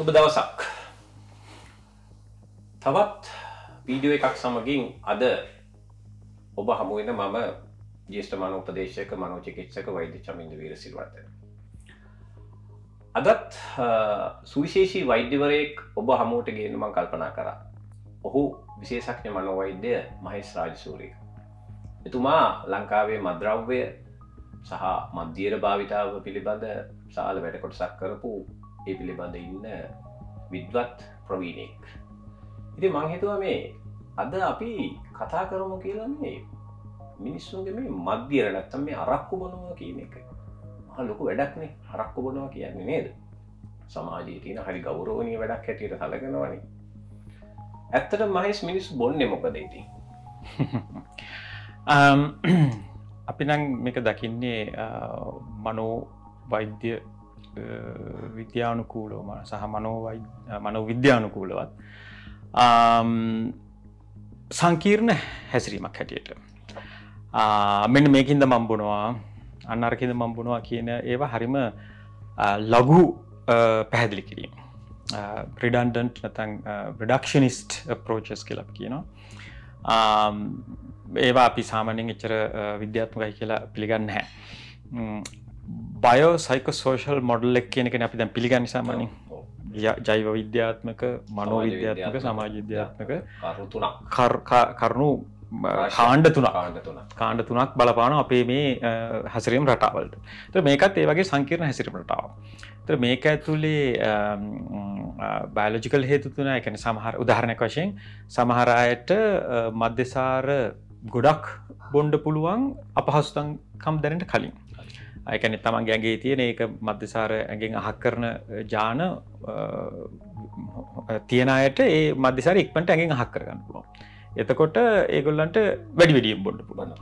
සුබ දවසක් තවත් වීඩියෝ එකක් සමගින් අද ඔබ හමුවෙන මම ජේෂ්ඨ මනෝ උපදේශක මනෝචිකිත්සක වෛද්‍ය චමින්ද වීරසිල්වර්ධන අදත් සුවිශේෂී වෛද්‍යවරයෙක් ඔබ හමුවට ගේන්න මම කල්පනා කරා ඔහු විශේෂඥ මනෝවෛද්‍ය මහේස් රාජසූරිය එතුමා ලංකාවේ මද්‍රව්‍ය සහ මධ්‍යර භාවිතාව පිළිබඳ සාල වැඩකොටසක් කරපු ඒ පිළිබඳ ඉන්න විද්වත් ප්‍රවීණෙක් ඉති මංහිතුව මේ අද අපි කතා කරමු කියලා මේ මිනිස්සුන්ගේ මේ මධ්‍යර නැත්තම් මේ අරක්කු බොනවා කියන එක ලොකු වැඩක්නේ හරක්කු බොනවා කියන්නේ නේද සමාජයේ තියෙන හරි ගෞරවනය වැඩක් හැටියට හලගෙනවනේ ඇත්තට මහිස් මිනිස් බොන්න මොකදේති අපි නං මේක දකින්නේ මනෝ වෛද්‍ය විද්‍යානුකූලව සහ මනෝවයි මනෝ විද්‍යානුකූලවත් සංකීර්ණ හැසිරීමක් හැටියට මෙන්න මේකින්ද මම්බුණවා අන්නර්කිද මම්බුණවා කියන ඒවා හරිම ලගු පැහැදිලි කිරීම ප්‍රඩන්ඩන්ට් නතන් ප්‍රඩක්ෂනිස්ට් ප්‍රෝචස් කලක් කියනවා ඒවා අපි සාමනෙන් එච්චර විද්‍යාත්මකයි කියලා පිළිගන්න හැ බයෝ සයික සෝෂල් මොඩල් එක් කියනෙ අපි දැන් පිළිගන්න සාමානින් ජෛව විද්‍යාත්මක මනෝ විද්‍යාත්මක සමාජ විද්‍යාත්මක කරුණු කාණ්ඩ තුනක් කාණ්ඩ තුනක් බලපාන අපේ මේ හැසිරීම් රටාවලට ත මේකත් ඒ වගේ සංකීර්ණ හැසිරිමටාව. ත මේක ඇතුළේ බයලෝජිකල් හේතු තුන එකන සමහර උදාහරණයක් වශයෙන් සමහරයට මධ්‍යසාර ගොඩක් බොන්්ඩ පුළුවන් අපහසුතන්කම් දැනට කලින් එකන තමන්ගේ ඇගේ තියෙන ඒක මධ්‍යසාර ඇගෙන් අහක් කරන ජාන තියෙන අයට ඒ මධ්‍යසාර ඉක්මට ඇගෙන් අහක් කරගන්න පුළුවන් එතකොට ඒගොල්ලන්ට වැඩි විඩියම් බොඩ්ඩ පුළන්න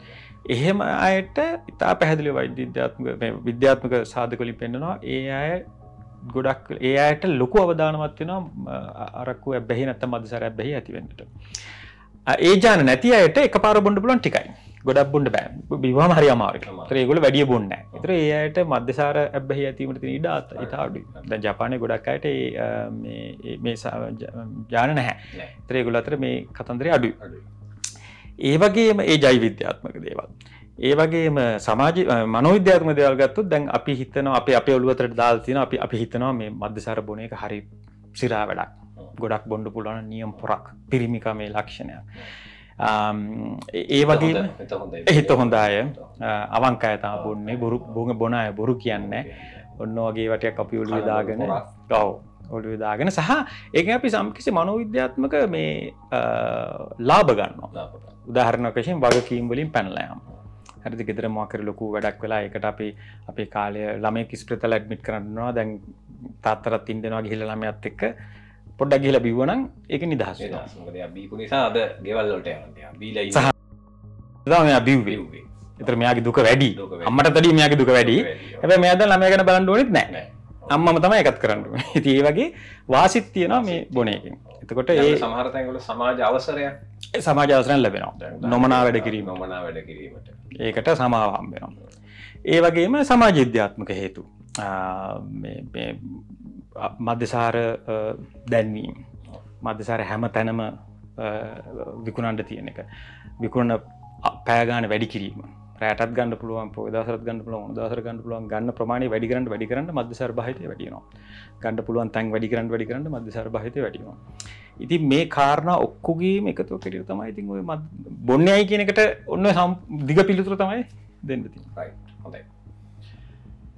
එහෙම අයට ඉතා පැහැදිලි වෛද්‍යධ්‍යාත්මක විද්‍යාත්මක සාධකලින් පෙන්නවා ඒ අය ගොඩක් ඒ අයට ලොකු අවධානමත්වෙනවා අරක්කු ඇබැහි නැත මධසර ඇබැහි ඇතිවෙන්නට ඒ ජාන නැති අයට එක පාර බොඩ පුලන් ටිකයි ගොඩක් බොන්ඩ බෑ බිවාම හරි අමාරු ත්‍රේගොල වැඩිය බොන්න තර ඒයට මධ්‍යසාර ඇබැහි ඇතිීමට ඉඩාත් ඉතාඩු ද ජපානය ගොඩක් අයට මේ ජාන නැහැ ත්‍රේගොල අතර මේ කතන්දරය අඩු ඒ වගේම ඒ ජයිවිද්‍යාත්මක දේවල්. ඒ වගේම සමාජ මනෝවිද්‍යාත්ම දේවල් ගත්තොත් දැන් අපි හිතනවා අපි අපේ ඔළුවතට දාලා තියෙනවා අපි අපි හිතනවා මේ මද්දසාර බොන එක හරි සිරා වැඩක්. ගොඩක් බොන්න පුළුවන් නියම පොරක් පිරිමිකමේ ලක්ෂණයක්. ඒ වගේ එහිත හොඳාය අවංකාය තම බොන්නේ බොරු බොග බොනය බොරු කියන්න ඔන්න වගේ වටය අපි ඔලි දාගෙන ගව් ඔලි දාගෙන සහ ඒක අපි සම්කිසි මනෝවිද්‍යාත්මක මේ ලාභ ගන්නවා උදාහරණකශයෙන් වගකීම්වලින් පැනලයම් හරි ගෙදර මකර ලොකු වැඩක් වෙලා එකට අපි අපේ කාලය ළමය කිස්ප්‍රතල ඇඩ්මිට කරන්නවා දැන් තාත්තරත් ඉන්දෙනවා ගිහිලළම ඇත් එක්ක පොඩ්ඩක් කියලා බිවනම් එක නිදහස බීපු නිසාද ගෙවල්ලට බීල බිව්වේ එතර මෙයාගේ දුක වැඩි අම්මට තඩී මෙයාගේ දුක වැඩි ඇබ මෙයාද ළම ගැන බලන්ඩුවනෙත් නෑ අම්මම තම එකත් කරන්නු ඒ වගේ වාසිත් තියෙන මේ බොනයකින් එතකොට ඒ සමහරතයකට සමාජ අවසරය සමාජ අවසරයන් ලැබෙනවා නොමනා වැඩ කිරීම මනා වැඩ කිරීමට ඒකට සමාවාම් වෙනවා ඒ වගේම සමාජ විද්‍යාත්මක හේතු මධ්‍යසාර දැන්වීම් මධ්‍යසාර හැම තැනම විකුණන්ට තියෙන එක විකුණ පෑගාන වැඩි කිරීම රට ගන්න පුළුවන් පොදසර ගන්න පුළුවන් දසර ගන්න පුළුවන් ගන්න ප්‍රමාණ වැඩිරට වැඩිරන්න මධ්‍යසර භහිත වැඩිනවා ගන්න පුළුවන් තැන් වැඩිරන් වැඩිරන්න මධ්‍යසර භහිත වැඩිවා ඉති මේ කාරණ ඔක්කුගේම එකතු කෙටිය තමයි ඉතින් ඔය බොන්නයයි කියනකට ඔන්න සම් දිග පිළිතුර තමයි දෙන්නති හොඳයි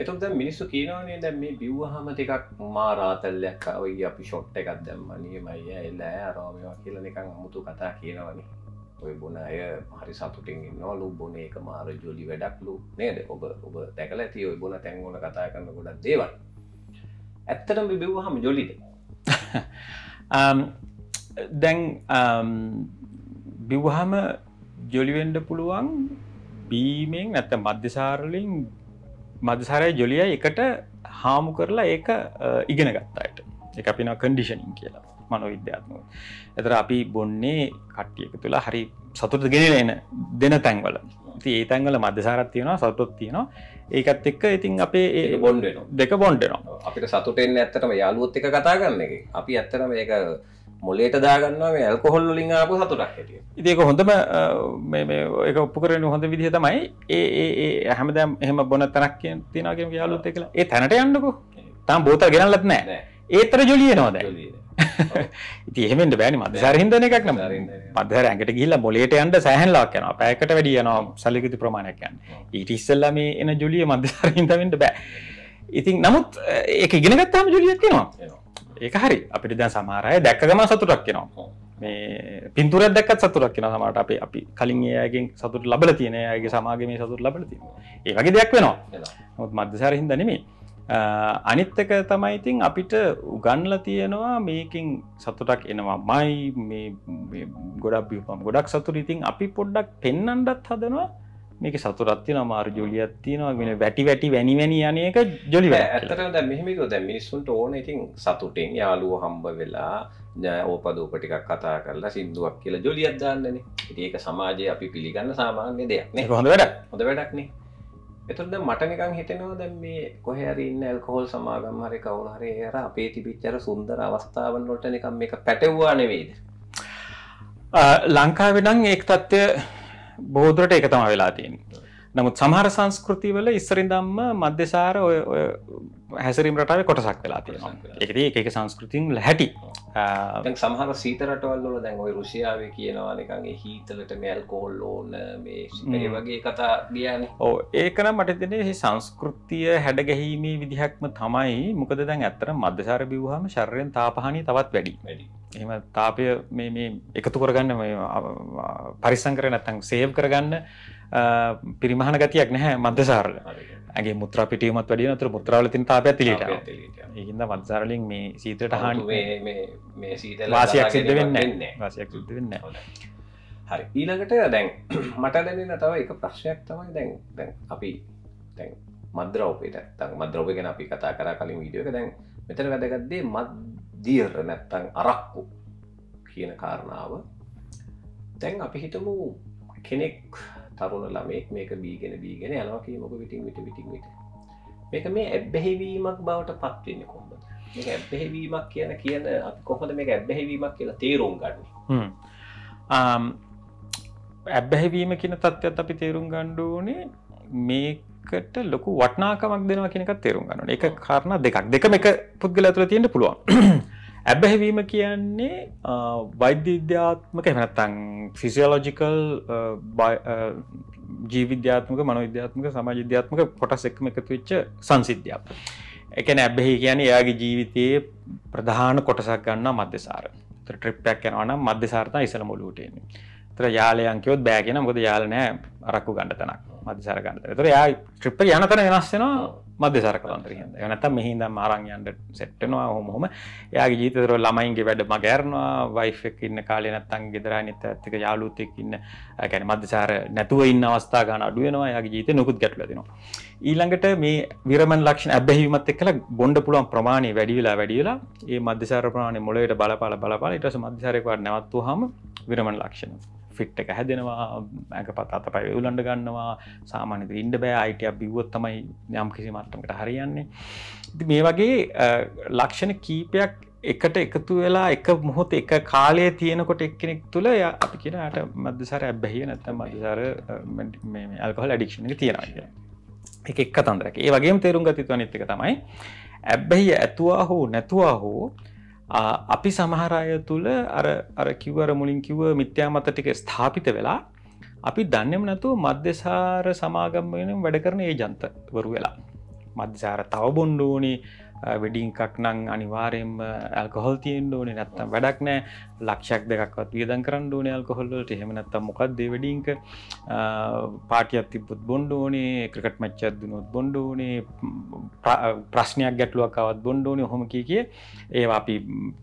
එතුද මිනිස්සු කියනවනේ දැ මේ බිව්හම ටිකක් මා රාතල්ලයක් ඔයි අපි ෂොට් එකක් දැම්මනය මයි එල්ලෑ අරෝමවා කියල එකක් අමුතු කතා කියනවනේ ඔය බොන අය හරි සතුටින් නොලු බොන එක මාර ජොලි වැඩක්ලු නේද ඔබ ඔබ තැකල ඇති ඔය බොන තැන්ගොල කතා කරන්න ගොඩක් දේවල් ඇත්තටම බිව්හම ජොලිද um, දැන් um, බිව්හම ජොලිවෙන්ඩ පුළුවන් බීමෙන් නැත මධ්‍යසාරලින් මධසාරය ජොලිය එකට හාමු කරලා ඒක ඉගෙන ගත්තායට එක අපින කඩිෂනින් කියලා මනො විද්‍යාත්මක ඇතර අපි බොන්නේ කට්ටියක තුළ හරි සතුට ගෙන එන දෙන තැන්වල ති ඒ තැන්වල මධ්‍යසාරත් තියෙනවා සතුත් තියෙනවා ඒකත් එක්ක ඉතින් අපේ බොන්ඩ දෙක බොන්ඩනවා අපිට සතුටෙන් ඇත්තටම යාලුවොත් එක කතා කරන්න එක අපි ඇත්තටම ඒක මොලේට දාගන්නවා මේ ඇල්කොහොල් වලින් ආපු සතුටක් හැටියට. ඉතින් ඒක හොඳම මේ මේ ඒක ඔප්පු කරගෙන හොඳ විදිහ තමයි ඒ ඒ ඒ හැමදාම එහෙම බොන තැනක් කියන තියනවා කියන යාළුවොත් ඒකලා. ඒ තැනට යන්නකෝ. තාම බෝතල් ගෙනල්ලත් නැහැ. ඒතර ජොලියනවා දැන්. ඉතින් එහෙම වෙන්න බෑනේ මද්දසාර හින්දන එකක් නම්. මද්දසාර ඇඟට ගිහිල්ලා මොලේට යන්න සෑහෙනලාවක් යනවා. පැයකට වැඩි යනවා සල්ලිකුති ප්‍රමාණයක් යන්නේ. ඊට ඉස්සෙල්ලා මේ එන ජොලිය මද්දසාර හින්දා වෙන්න බෑ. ඉතින් නමුත් ඒක ඉගෙන ගත්තාම ජොලියක් එනවා. ඒක හරි අපිට දැන් සමාරය දැක්කගම සතුරක් කෙනවා මේ පින්තුර දැක්කත් සතුරක් කෙන සමට අපි අපි කලින් ඒයගෙන් සතුට ලබල තියෙනයගේ සමාග මේ සතුට ලබල තිය ඒ වගේ දෙයක් වෙනවා නොත් මධ්‍යසාර හිද නෙමේ අනිත්තක තමයිඉතින් අපිට උගන්ල තියෙනවා මේකින් සතුටක් එනවා මයි ගොඩක් ගොඩක් සතුරීතින් අපි පොඩ්ඩක් පෙන්නන්ඩත් හදනවා මේක සතුරත් තියෙන අමාරු ජොලියක් තියෙනවා වෙන වැටි වැටි වැනි වැනි යන එක ජොලි වැඩක්. ඇත්තටම දැන් මෙහෙම කිව්වොත් දැන් මිනිස්සුන්ට ඕන ඉතින් සතුටින් යාළුවෝ හම්බ වෙලා ඕපදූප ටිකක් කතා කරලා සින්දුවක් කියලා ජොලියක් දාන්නනේ. ඉතින් ඒක සමාජයේ අපි පිළිගන්න සාමාන්‍ය දෙයක් නේ. හොඳ වැඩක්. හොඳ වැඩක් නේ. එතුද මට නිකං හිතෙනවා දැන් මේ කොහැරන්න ඇල්කොහොල් සමාගම් හරි කවුරු හරි හර අපේ තිබිච්චර සුන්දර අවස්ථාවන් වලට නිකම් මේ පැටව්වා නෙවෙයිද ලංකාවෙනං එක් තත්ත්වය බෝදුරට එක තම වෙලා තියෙන් නමුත් සමහර සංස්කෘතිවල ඉස්සරින්දම්ම මධ්‍යසාර ඔය හැසරීම් රටාව කොටසක් වෙලා තියෙනවා එකති එක සංස්කෘතින් ලැහැටි සහර සීතරටවල්ල දැන් ඔයි රුසියාව කියනවා නිකගේ හීතලට මැල්කෝල් ඕන මේ වගේ කතා ගියන ඕ ඒකන මටතින සංස්කෘතිය හැඩගැහීමේ විදිහක්ම තමයි මොකද දැන් ඇත්තර මධ්‍යසාර බිවහම ශරයෙන් තාපහනි තවත් වැඩි වැඩි එම තාපය එකතු කරගන්න පරිසං කර නැත්තං සේව් කරගන්න පිරිමහන ගතියක් නැහැ මධ්‍යසාරල ඇගේ මුත්‍ර පිටීමත් වැඩිය නතුර මුත්‍රාවලතින් තාපය තිලට හිද වත්සාරලින් මේ සීතට හාන් වාසියක් සිද වෙන්න වාසියක් සිද වෙන්න හරි ඊළඟට දැන් මට දැනෙන තව එක ප්‍රශ්යක් තමයි දැන් දැන් අපි දැන් මද්‍රවපේට තන් මද්‍රෝප ගැන අපි කතා කර කලින් විඩියෝක දැන් මෙතර වැදගත්දේ මත් දීර්ර නැත්තං අරක්කු කියන කාරණාව දැන් අපි හිතමු කෙනෙක් තරුණ ළමෙක් මේක බීගෙන බීගෙන යනවාකි මොක විටින් විට විටින් විට මේක මේ ඇබ්බැහිවීමක් බවට පත්වන්න කොහොම ඇබ්බැහිවීමක් කියන කියන කොහොද මේ ඇබ්බැහිවීමක් කියලා තේරුම් ගන්න ඇබ්බැහිවීම කියන තත්ත්වත් අපි තේරුම් ගණ්ඩුවනේ මේක කට ලොකු වටනාකමක් දෙනවා කෙනෙක් තේරුම් ගන්න එක කාරණ දෙකක් දෙකම එක පුද්ගල ඇතුළ තියෙන්ට පුළුවන් ඇබැහැවීම කියන්නේ වෛද්‍යවිද්‍යාත්මක එමනත්තං ෆිසිියලෝජිකල් ජීවිද්‍යාත්මක මනවිද්‍යාත්මක සමාජධ්‍යාත්මක කොටස් එක්ම එකතු වෙච්ච සංසිද්ධ්‍යාව එකන ඇබැහි කියන එයාගේ ජීවිතයේ ප්‍රධාන කොටසක් ගන්න මධ්‍යසාර ට්‍රිප්යක් යනවන මධ්‍යසාර්තා ඉසල මුලූටයන්නේ තර යාලයන්කයොත් බෑගෙන මොද යාලනෑ රක්කු ගණඩ තනක් මධ්‍යසර කන්තර තර යා ට්‍රිප්ප යනතර වෙනස්සෙනවා මධ්‍යසර කන්තර හිද නැත මෙහිද මාරංයන්ට සෙට්නවා හොමහොම යාගේ ජීතතර ළමයින්ගේ වැඩ මගෑරනවා වයිෆක් ඉන්න කාලය නැත්තන් ගෙදරා නිත ඇතික යාලුතෙක් ඉන්න ගැන මධ්‍යසාර නැතුව ඉන්න අවස්ථා ගන අඩුවෙනවා යාගේ ජීත නොකුත් ගැටලදෙනවා ඊළඟට මේ විරමන් ලක්ෂණ ඇබැහිවීමත් එක්කලා බොන්ඩ පුළුවන් ප්‍රමාණය වැඩිවෙලා වැඩියලා ඒ මධ්‍යසාර ප්‍රමාණය මොලට බලපාල බලපාල ඉටස මධ්‍යසාරකවට නැවත්තු හම විරමන් ලක්ෂණ ෆිට් එක හැදෙනවා ඇක පත් අත පයි වෙවුලන්ඩ ගන්නවා සාමානක ඉන්ඩ බෑ අයිටයක් බිව්වොත් තමයි යම් කිසි මට්ටමට හරියන්නේ මේ වගේ ලක්ෂණ කීපයක් එකට එකතු වෙලා එක මොහොත එක කාලය තියෙනකොට එක්කෙනෙක් තුළ ය අපි කියනට මධ්‍යසාර ඇබැහිය නැත්තම් මධ්‍යසාර ඇල්කොහල් අඩික්ෂණ එක තියෙනග එක එක් කතන්දරක ඒ වගේ තේරුම් ගතිතුව නිතික තමයි ඇබ්බැහි ඇතුවා හෝ නැතුවා හෝ අපි සමහරය තුළ අර කිවර මුලින් කිව මිත්‍යා මත ටික ස්ථාපිත වෙලා අපි දන්නෙම නැතු මධ්‍යසාර සමාගම් වෙන වැඩ කරන ඒ ජන්තවරු වෙලා මධ්‍යසාර තව බොන්්ඩෝනි වෙඩින් එකක් නං අනිවාරයෙන්ම ඇල්කොහොල් තියෙන් ඕනේ නැත්තම් වැඩක් නෑ ලක්ෂක් දෙකක්වත් වියදන් කරන්න ඕනේ ඇල්කොහොල්ලට හෙමනත්තම් මොකක්දේ වැඩිංක පාටියත් තිබුත් බොන්ඩ ඕනේ ක්‍රකට මච්චත් දුනොත් බොන්ඩ ඕනේ ප්‍රශ්නයක් ගැටලුවක්කවත් බොන්ඩ ඕනේ හොම කිය කිය ඒ අපි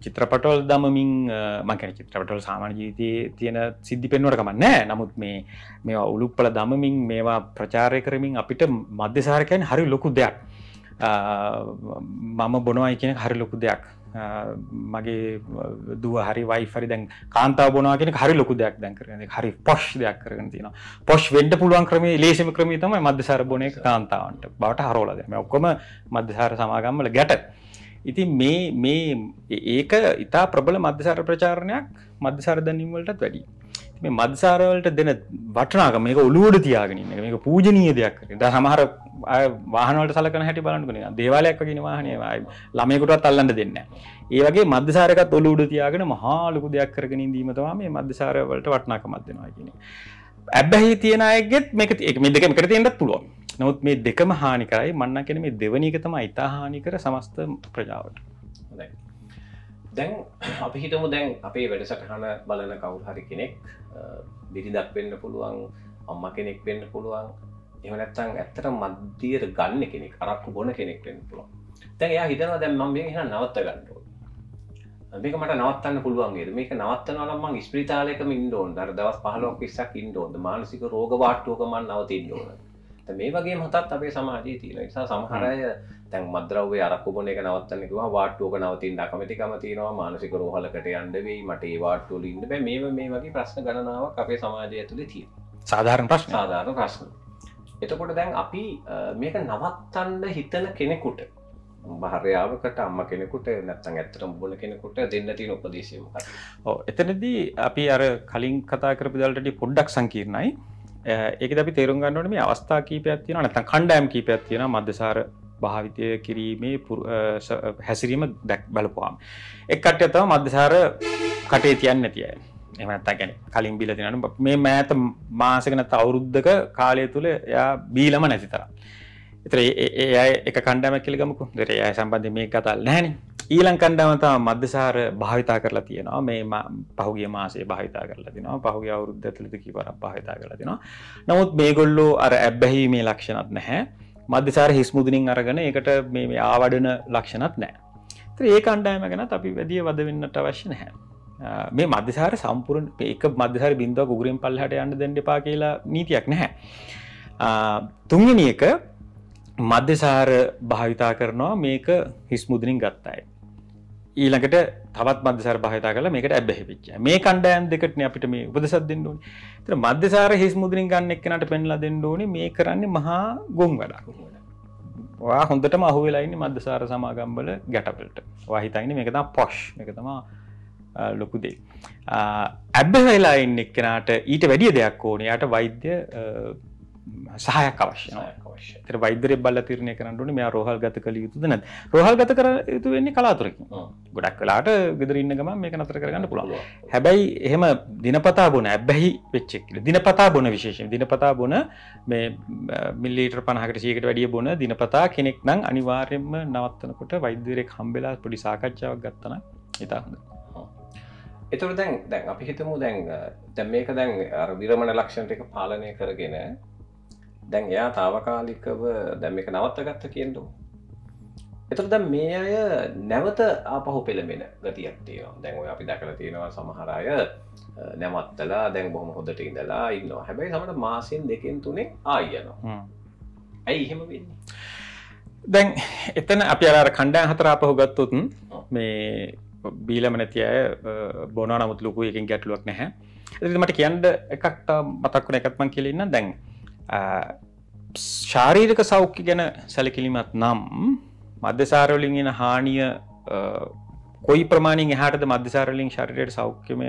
චිත්‍රපටොල් දමමින් මකන චිත්‍රපටොල් සාමාන ජීවිතයේ තියෙන සිද්ධි පෙන්වට කමන්න නෑ නමුත් මේ මේ ඔලුප්පල දමමින් මේවා ප්‍රචාරය කරමින් අපිට මධ්‍යසාරකයන් හරි ලොකු දෙයක්. මම බොනවායි කියෙන හරි ලොකු දෙයක් මගේ දුව හරි වයිෆරි දැන් කාන්තාව බොනවාගෙන හරි ලොකු දෙයක් දැන් කරන හරි පොෂ් දෙයක් කරන තින පොෂ් වෙන්ඩ පුළුවන් ක්‍රමේ ලේසිම ක්‍රමී තම මධ්‍යසාර බොනය කාන්තාවන්ට බවට හරෝලද මේ ඔක්කොම මධ්‍යසාර සමාගම්මල ගැට ඉතින් මේ මේ ඒක ඉතා ප්‍රබල මධ්‍යසාර ප්‍රචාරණයක් මධ්‍යසාර දැනීමවලටත් වැඩි මේ මධ්‍යසාරවලට දෙන වටනාගම මේක ඔලුවඩ තියාගෙනන්න මේක පූජනීය දෙයක් ද සමහර වාහනට සලකන හැටි බලන්ටුන දේවාලයක් ගෙන වාහනය ළමයකුටත් අල්ලන්න දෙන්න. ඒවගේ මධ්‍යසාරක තොළුඩ තියාගෙන මහාලොකු දෙයක් කරගෙන දීමතවා මේ මධ්‍යසාරවලට වටනාකමත්දෙනවා කියෙන. ඇබැහි තියෙනයගෙත් මේක එක මේ දෙකම කර තියෙන්ට පුළුවන් නොත් මේ දෙකම හානි කරයි මන්න කෙන මේ දෙවනීකතම ඉතාහානි කර සමස්ත ප්‍රජාවට. දැන් අපි හිටමු දැන් අපේ වැඩසටහන බලන කවුහරි කෙනෙක් බිරිදක් වෙන්න පුළුවන් අම්ම කෙනෙක් වෙන්න පුළුවන් එමනැත්තං ඇත්තට මධ්‍යයට ගන්න කෙනෙක් අරක්කු බොන කෙනෙක් වෙන පුළුව තැන් එයා හිතනවා දැන් මම මේක නවත්ත ගන්නට මේක මට නවත්තන්න පුළුවන්ගේ මේක නවත්තනවා නම් මං ස්ප්‍රිතාලයකම ඉන්න ඕන අර දවස් 15ක් 20ක් ඉන්න ඕන මානසික රෝග වාට්ටුවක මම නවතින්න ඕන මේ වගේ මතත් අපේ සමාජයේ තියෙන නිසා සමහර අය දැන් මද්‍රව්වේ අරක්කු බොන එක නවත්තන්න කිව්වා වාට්ටුවක නවතින්න අකමැතිකම තියෙනවා මානසික රෝහලකට යන්න වෙයි මට ඒ වාට්ටුවල ඉන්න බෑ මේ මේ වගේ ප්‍රශ්න ගණනාවක් අපේ සමාජය ඇතුලේ තියෙනවා සාධාරණ ප්‍රශ්න සාධාරණ ප්‍රශ්න එතකොට දැන් අපි මේක නවත්තන්න හිතන කෙනෙකුට භාරයාවකට අම්ම කෙනෙකුට නැත්තන් ඇත්තට බොල කෙනෙකුට දෙන්න තින උපදේශීම එතනදී අපි අර කලින් කතා කරපු දල්ටට පොඩ්ඩක් සංකීර්ණයි ඒක අපි තේරුම් ගන්නට මේ අවස්ථා කීපයක් තියෙන නැතන් කණ්ඩෑම් කීපයක් තියෙන මධ්‍යසාර භාවිතය කිරීමේ හැසිරීම දැක් බලපුවාම් එක්කට ඇතව මධ්‍යසාර කටේ තියන්න නැතියි එමත්තා ගැන කලින් බිල තිනනු මේ මෑත මාසකන තවුරුද්ධක කාලය තුළ යා බීලම නැති තර එතර ඒ එක කණ්ඩම කෙලිගමකු දෙර අය සම්බන්ධ මේ කතල් නැහැන ඊලං කණ්ඩමතා මධ්‍යසාර භාවිතා කරලා තියෙනවා මේ පහුගේ මාසේ භාවිතා කරලා තිනවා පහුගේ අවුද්ධ තුළද කිවර භාවිතා කරලා තිනවා නමුත් මේගොල්ලෝ අර ඇබ්බැහි මේ ලක්ෂණත් නැහැ මධ්‍යසාර හිස්මුදනින් අරගෙන එකට මේ ආවඩන ලක්ෂණත් නෑ ඒ කණ්ඩෑම ගැන අපි වැදිය වදවෙන්නට අවශ්‍ය නැහැ මේ මධ්‍යසාර සම්පුරන් එක මධ්‍යසාර බින්දුව ගුගරින් පල්ලහට යන්න දෙන්න එපා කියලා නීතියක් නැහැ තුන්ගනි එක මධ්‍යසාර භාවිතා කරනවා මේක හිස්මුදනින් ගත්තයි ඊළඟට තවත් මධ්‍යසාර භාවිතා කල මේකට ඇබැහිපිච්ච මේ කණ්ඩයන් දෙකටන අපිට මේ උපදසත් දෙන්න ඕනි තර මධ්‍යසාර හිස් මුදරින් ගන්න එක්නට පෙන්ලා දෙන්න ඕනි මේ කරන්නේ මහා ගොම් වැඩක් හොඳට මහුවෙලයින්න මධ්‍යසාර සමාගම්බල ගැටපලට වහිතයින මේකතම් පොෂ් එකතමා ලොකු දෙයි. ඇබ්බහලා ඉන්න එක්කෙනට ඊට වැඩිය දෙයක් ඕනයාට වෛද්‍ය සහයක් අවශ්‍ය තර වෛදර බල තිරණය කරන්නට මෙයා රෝහල් ගත කළ යුතුද නැ රෝහල් ගත කර යුතු වෙන්නේ කලාතුරකින් ගොඩක් කලාට ගෙදර ඉන්න ගම මේක නතර කරගන්න පුළුව හැබැයි එහෙම දිනපතා බොන ඇබැහි වෙච්චෙක්ල දිනපතා බොන විශේෂෙන් දිනපතා බොන මේ මිල්ලීට පහකට සියකට වැඩිය බොන දිනපතා කෙනෙක් නම් අනිවාර්යෙන්ම නවත්තනකොට වෛද්‍යරෙක් හම්බෙලා පොඩි සාකච්ඡාවක් ගත්තන ඉතා හොඳ එතුර දැන් දැන් අපි හිතමු දැන් දැම් මේක දැන් අර විරමණ ලක්ෂණට එක පාලනය කරගෙන දැන් එයා තාවකාලිකව දැම් එක නවත්ත ගත්ත කියන්නු එතුර දැම් මේ අය නැවත අපහු පෙළමෙන ගතියක්තියවා දැන් ඔය අපි දැකල තියෙනවා සමහරය නැමත්තලා දැන් බොහම හොදට ඉඳලා ඉන්නවා හැබැයි සමට මාසින් දෙකින් තුනේ ආයනවා ඇයි එහෙම වෙන්නේ දැන් එතන අපි අර කණ්ඩා හතරාපහු ගත්තුතුන් මේ බීලම නැති අය බොන නමුත් ලොකු එකින් ගැටලුවක් නැහැ ඇතිමට කියන්ඩ එකක්ට මතක්වන එකත්මන් කෙලෙන්න දැන් ශාරීරික සෞඛ්‍ය ගැන සැලකිලිමත් නම් මධ්‍යසාරවලින් එන හානිය කොයි ප්‍රමාණින් එහට මධ්‍යසාරලින් ශරිරයට සෞඛ්‍යමය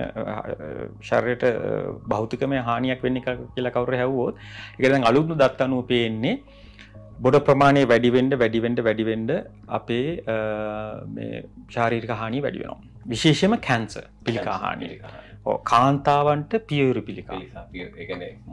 ශරයට භෞතිකම හානියක් වෙන්න කියලා කවර හැවෝත් එකදැන් අලුත්ු දත්තනුව පේන්නේ බොඩ ප්‍රමාණය වැඩිවෙන්ඩ වැඩිවෙන්ඩ වැඩිවෙන්ඩ අපේ ශාරීරික හානි වැඩිවෙනවා. විශේෂම කැන්ස පිළිකාහානි කාන්තාවන්ට පියවරු පිළිකා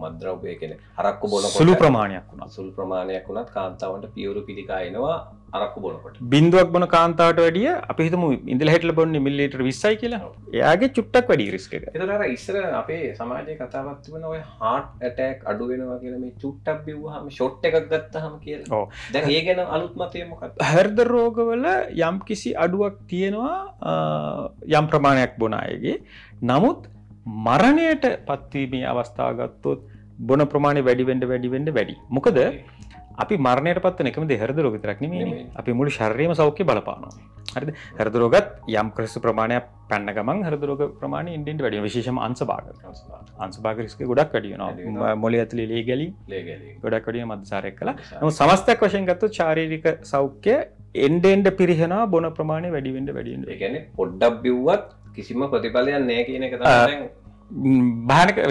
මද්‍රවය කෙන හරක්කු බොල සුළු ප්‍රමාණයක් වුණ සුල් ප්‍රමාණයක් වුණත් කාන්තාවන්ට පියවරු පිළිකායනවා අරක්කු බොනකොට බින්දුවක් බොන කාන්තාවට වැඩිය අපි හිතමු ඉඳලා හිටලා බොන්නේ මිලිලීටර් 20යි කියලා. එයාගේ චුට්ටක් වැඩි රිස්ක් එක. ඒතර අර ඉස්සර අපේ සමාජයේ කතාවක් තිබුණා ඔය heart attack අඩු වෙනවා කියලා මේ චුට්ටක් බිව්වහම shot එකක් ගත්තාම කියලා. ඔව්. දැන් ඒ ගැන අලුත් මතය මොකක්ද? හෘද රෝගවල යම් කිසි අඩුවක් තියෙනවා යම් ප්‍රමාණයක් බොන අයගේ. නමුත් මරණයට පත්වීමේ අවස්ථාව ගත්තොත් බොන ප්‍රමාණය වැඩිවෙන්ඩ වැඩිවෙන්ඩ වැඩි මොකද අපි මරණයට පත්වන එකම දෙහරද රෝග තරක්න මේ අපි මුළු ශරීරම සෞඛ්‍ය බලපානවා හරි හරදරෝගත් යම් ක්‍රස්ු ප්‍රමාණයක් පැන්න ගමන් හරදරෝග ප්‍රමාණ ඉන්ඩෙන්ට වැඩිය විශේෂම අන්සභාග අන්සභාගරිස්ක ගොඩක් වැඩියනවා මොලි ඇතුලි ලේ ගැලි ගොඩක් වඩිය මදසාරයක් කලා නම සමස්තයක් වශයෙන් ගත්තු චාරීරික සෞඛ්‍ය එන්ඩෙන්ඩ පිරිහෙන බොන ප්‍රමාණය වැඩිවෙන්ඩ වැඩියෙන්ට ගැන පොඩ්ඩක් බිව්වත් කිසිම ප්‍රතිඵලයක් නෑ කියන එක භානක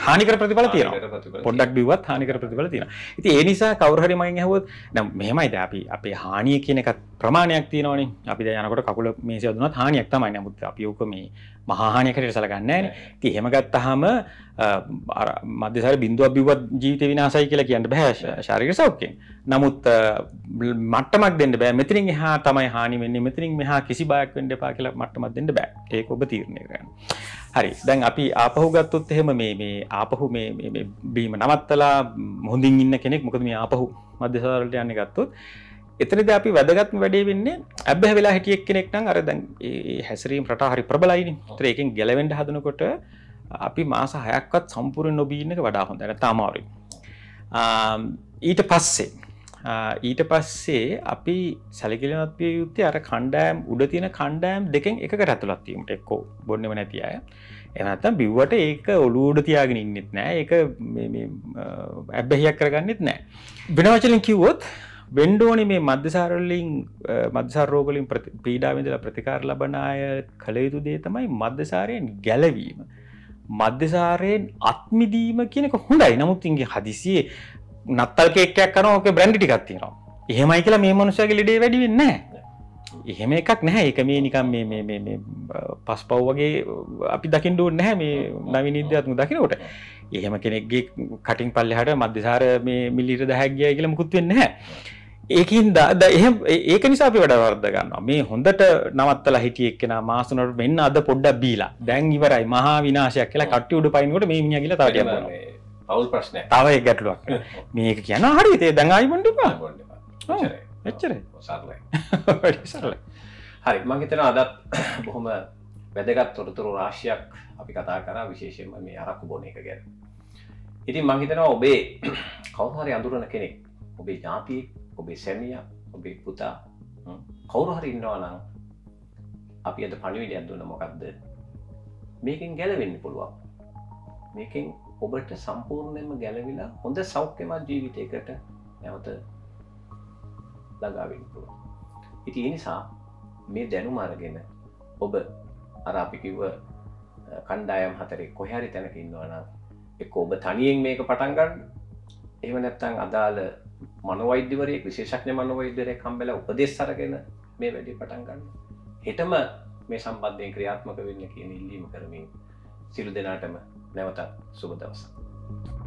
හානිකර ප්‍රතිඵල තියෙන පොඩක් බිවත් හානිකර ප්‍රතිඵල තියෙන ඇති ඒ නිසා කවරහරි මයින් හවොත් නම් මෙහමයිද අපි අපේ හානිය කියන එකත් ප්‍රමාණයක් තියෙනවනේ අපි යනකොට කකුල මේසය දුනත් හානියක් තමයි නමුත් අපි ඕක මේ මහානයකට සලගන්න ති හෙමගත් අහම මධ්‍යසර බින්දුව බිවත් ජීවිත විනාසයි කියලා කියන්න බෑ ශාරික සෞඛ්‍යෙන් නමුත් මටමක් දෙන්න බෑ මෙතිරින් හා තමයි හානිවෙන්නේ මෙතිරින් මෙහා කිසි බයක් වඩ පා කියලා මටමත් දෙන්න බෑ ඒක ඔබ තීරණය කරන්න හරි දැන් අපි ආපහු ගත්තොත් එහෙම මේ මේ ආපහු මේ බීම නවත්තලා හොඳින් ඉන්න කෙනෙක් මොකද මේ ආපහු මධ්‍යසාරලට යන්න ගත්තොත් එතනද අපි වැදගත්ම වැඩේ වෙන්නේ ඇබැ වෙලා හිටියක් කෙනෙක්නම් අර දැන් හැසරීම් රට හරි ප්‍රබලයින ත්‍රයකින් ගැලවෙන්ඩ හදනකොට අපි මාස හයක්වත් සම්පුරෙන් නොබීනක වඩා හොඳ න තමාවරි ඊට පස්සේ ඊට පස්සේ අපි සැලිගලනත්වය යුත්තේ අර කණ්ඩෑම් උඩ තියෙන කණ්ඩෑම් දෙකෙන් එක රැතුලත්වීමට එක්කෝ බොන්නව නැති අය එනත බිව්වට ඒක ඔලුඩ තියාගෙන ඉන්නෙත් නෑ ඒ ඇබැහියක් කරගන්නෙත් නෑ බෙනවචලින් කිව්වොත් වෙන්ඩෝනි මේ මධ්‍යසාරලින් මධ්‍යසාරෝගලින් පීඩාවිඳලා ප්‍රතිකාර ලබන අය කළයුතු දේ තමයි මධ්‍යසාරයෙන් ගැලවීම. මධ්‍යසාරයෙන් අත්මිදීම කියනක හොඳයි නමුත්තින්ගේ හදිසියේ නත්තල් කේක්ටයක් කන ඕක බ්‍රැන්ඩිටිකක්තිනවා. එහෙමයි කියලා මේ මනුසගේ ලිඩේ වැඩිවෙන්න. එහෙම එකක් නැහැ එක මේ නිකම් මේ පස් පව් වගේ අපි දකිින්ඩුව නැහැ මේ නවි නිද්‍යත්ම දකිනකොට එහෙම කෙනෙක්ගේ කටින් පල්ලෙ හට මධ්‍යසාර මේ මිල්ලිට දැහැක්ගිය කියලම කුත්වෙන්නේ නැහැ. ඒකින් ද එහෙම ඒක නිසා අපි වැඩ වර්ධ ගන්නවා මේ හොඳට නවත්තලා හිටිය එක්කෙනා මාසුනට මෙන්න අද පොඩ්ඩක් බීලා දැන් ඉවරයි මහා විනාශයක් කියලා කට්ටි උඩ පයින්කොට මේ මිනිහා කියලා තව ටිකක් බොනවා පෞල් ප්‍රශ්නය තව එක ගැටලුවක් මේක කියන හරි ඉතින් දැන් ආයි බොන්න එපා බොන්න එපා එච්චරයි සරලයි වැඩි සරලයි හරි මං හිතනවා අදත් බොහොම වැදගත් තොරතුරු රාශියක් අපි කතා කරා විශේෂයෙන්ම මේ අරක්කු බොන එක ගැන ඉතින් මං හිතනවා ඔබේ කවුරුහරි අඳුරන කෙනෙක් ඔබේ ඥාතියෙක් ඔබේ සැමිය ඔබේ පුතා කවුරු හරි ඉන්නවා නම් අපි අද පණිවිඩයක් දුන්න මොකක්ද මේකින් ගැලවෙන්න පුළුවන් මේකින් ඔබට සම්පූර්ණයම ගැලවිලා හොඳ සෞඛ්‍යමත් ජීවිතයකට නැවත ලගාවෙන්න පුළුව ඉති නිසා මේ දැනුම අරගෙන ඔබ අරාපිකිව කණ්ඩායම් හතරේ කොහරි තැනක ඉන්නවනම් එක ඔබ තනියෙන් මේක පටන්ගන්න එහම නැත්තං අදාළ මනවෛද්‍යවරය විශේෂක්ඥ මනවෛද්‍යරය කම්බෙල උපදෙස් සරගෙන මේ වැඩි පටන්ගන්න හෙටම මේ සම්බන්ධය ක්‍රියාත්මක වෙන්න කියන ඉල්ලීම කරමින් සිරු දෙනාටම නැවතත් සුබ දවසක්.